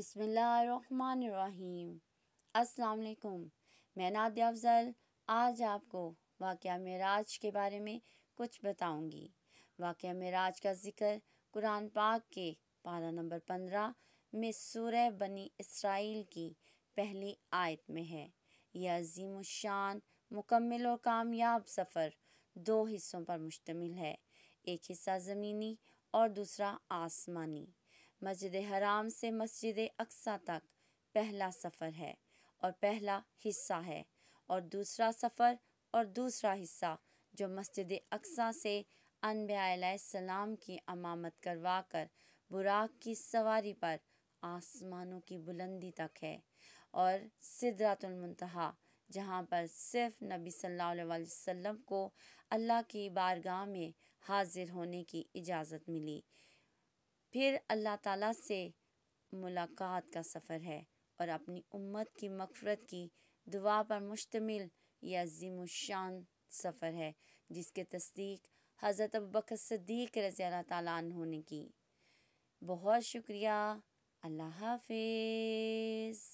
बिसमीम असलकुम मैं नादिया अफज़ल आज आपको वाक़ मराज के बारे में कुछ बताऊंगी वाक़ मराज का ज़िक्र कुरान पाक के पारा नंबर पंद्रह में सूर बनी इसराइल की पहली आयत में है यह अजीम शान मुकम्मल और कामयाब सफ़र दो हिस्सों पर मुश्तमिल है एक हिस्सा ज़मीनी और दूसरा आसमानी मस्जिद हराम से मस्जिद अक्सा तक पहला सफ़र है और पहला हिस्सा है और दूसरा सफ़र और दूसरा हिस्सा जो मस्जिद अक्सा से अनबियाम की अमामत करवा कर बुराक की सवारी पर आसमानों की बुलंदी तक है और सिदरातुलमतहा जहाँ पर सिर्फ नबी सल्लल्लाहु अलैहि वसल्लम को अल्लाह की बारगाह में हाजिर होने की इजाज़त मिली फिर अल्लाह ताला से मुलाकात का सफ़र है और अपनी उम्मत की मफ़रत की दुआ पर मुश्तमिल यह अजीम शान सफ़र है जिसके तस्दीक हज़रत अबकर रज़ी अल्लाह तु ने की बहुत शुक्रिया अल्लाह हाफिज़